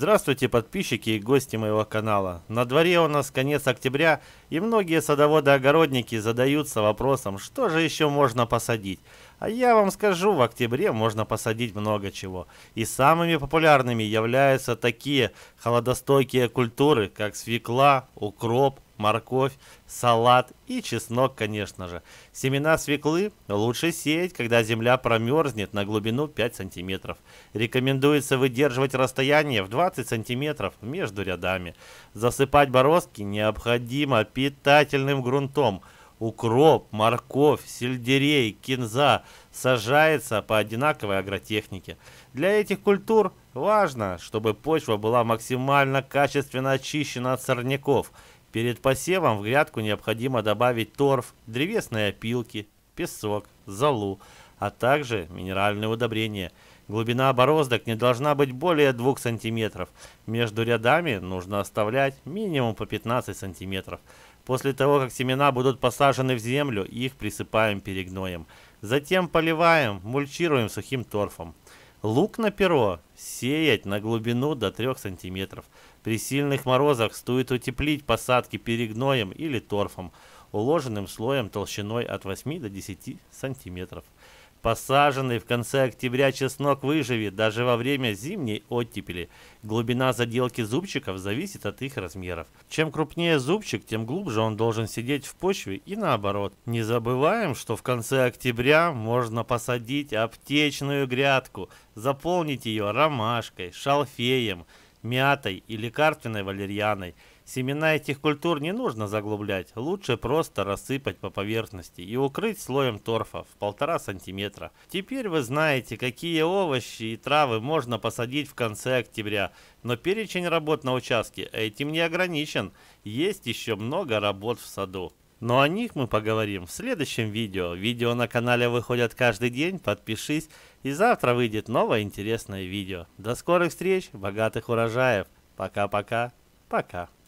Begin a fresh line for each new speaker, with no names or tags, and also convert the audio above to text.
Здравствуйте, подписчики и гости моего канала. На дворе у нас конец октября, и многие садоводы-огородники задаются вопросом, что же еще можно посадить. А я вам скажу, в октябре можно посадить много чего. И самыми популярными являются такие холодостойкие культуры, как свекла, укроп, морковь, салат и чеснок, конечно же. Семена свеклы лучше сеять, когда земля промерзнет на глубину 5 см. Рекомендуется выдерживать расстояние в 20 см между рядами. Засыпать бороздки необходимо питательным грунтом – укроп, морковь, сельдерей, кинза сажается по одинаковой агротехнике. Для этих культур важно, чтобы почва была максимально качественно очищена от сорняков Перед посевом в грядку необходимо добавить торф, древесные опилки, песок, золу, а также минеральные удобрения. Глубина бороздок не должна быть более 2 см. Между рядами нужно оставлять минимум по 15 см. После того, как семена будут посажены в землю, их присыпаем перегноем. Затем поливаем, мульчируем сухим торфом. Лук на перо сеять на глубину до 3 см. При сильных морозах стоит утеплить посадки перегноем или торфом, уложенным слоем толщиной от 8 до 10 см. Посаженный в конце октября чеснок выживет даже во время зимней оттепели. Глубина заделки зубчиков зависит от их размеров. Чем крупнее зубчик, тем глубже он должен сидеть в почве и наоборот. Не забываем, что в конце октября можно посадить аптечную грядку. Заполнить ее ромашкой, шалфеем, мятой и лекарственной валерьяной. Семена этих культур не нужно заглублять, лучше просто рассыпать по поверхности и укрыть слоем торфа в полтора сантиметра. Теперь вы знаете, какие овощи и травы можно посадить в конце октября, но перечень работ на участке этим не ограничен, есть еще много работ в саду. Но о них мы поговорим в следующем видео. Видео на канале выходят каждый день, подпишись. И завтра выйдет новое интересное видео. До скорых встреч, богатых урожаев. Пока-пока, пока. -пока, пока.